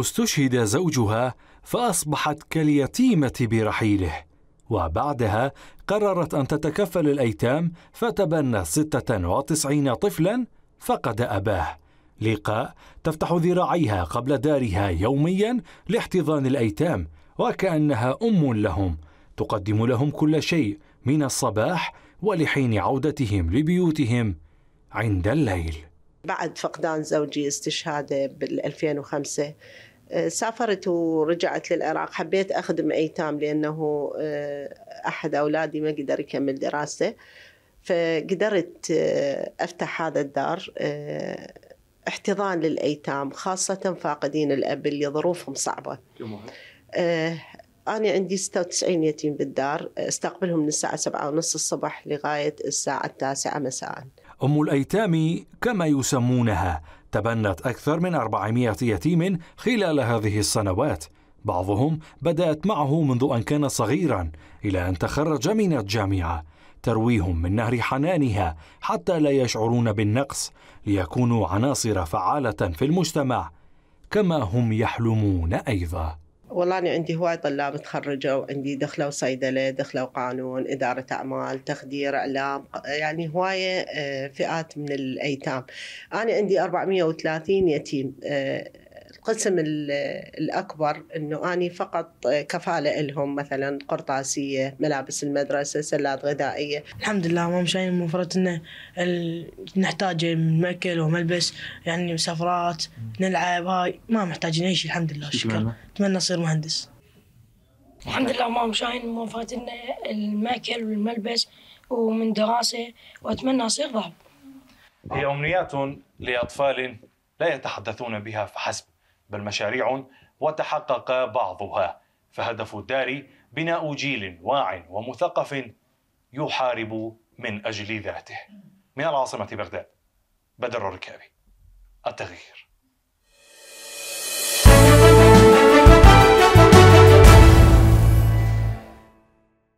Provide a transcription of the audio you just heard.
استشهد زوجها فأصبحت كاليتيمة برحيله وبعدها قررت أن تتكفل الأيتام فتبنى 96 طفلا فقد أباه لقاء تفتح ذراعيها قبل دارها يوميا لاحتضان الأيتام وكأنها أم لهم تقدم لهم كل شيء من الصباح ولحين عودتهم لبيوتهم عند الليل بعد فقدان زوجي استشهاده بال 2005 آه، سافرت ورجعت للعراق حبيت أخدم أيتام لأنه آه، أحد أولادي ما قدر يكمل دراسته فقدرت آه، أفتح هذا الدار احتضان للأيتام خاصة فاقدين الأب اللي ظروفهم صعبة أنا عندي 96 يتيم بالدار استقبلهم من الساعة 7:30 ونص الصبح لغاية الساعة التاسعة مساءً أم الأيتام كما يسمونها تبنت أكثر من 400 يتيم خلال هذه السنوات بعضهم بدأت معه منذ أن كان صغيرا إلى أن تخرج من الجامعة ترويهم من نهر حنانها حتى لا يشعرون بالنقص ليكونوا عناصر فعالة في المجتمع كما هم يحلمون أيضاً والله أنا عندي هواي طلاب متخرجة وعندي دخلوا صيدلة دخلوا قانون إدارة أعمال تخدير إعلام يعني هواية آه، فئات من الأيتام أنا عندي 430 يتيم آه، القسم الأكبر أنه أني فقط كفالة لهم مثلا قرطاسية ملابس المدرسة سلات غذائية الحمد لله ما مشاين المفروض أنه نحتاج من مأكل وملبس يعني مسافرات نلعب هاي ما محتاجين أي شيء الحمد لله شكرا أتمنى أصير مهندس الحمد لله ما مشاين موفرت انه المأكل والملبس ومن دراسة وأتمنى أصير ضابط هي أمنيات لأطفال لا يتحدثون بها فحسب بل مشاريع وتحقق بعضها فهدف الدار بناء جيل واع ومثقف يحارب من أجل ذاته من العاصمة بغداد بدر الركابي التغيير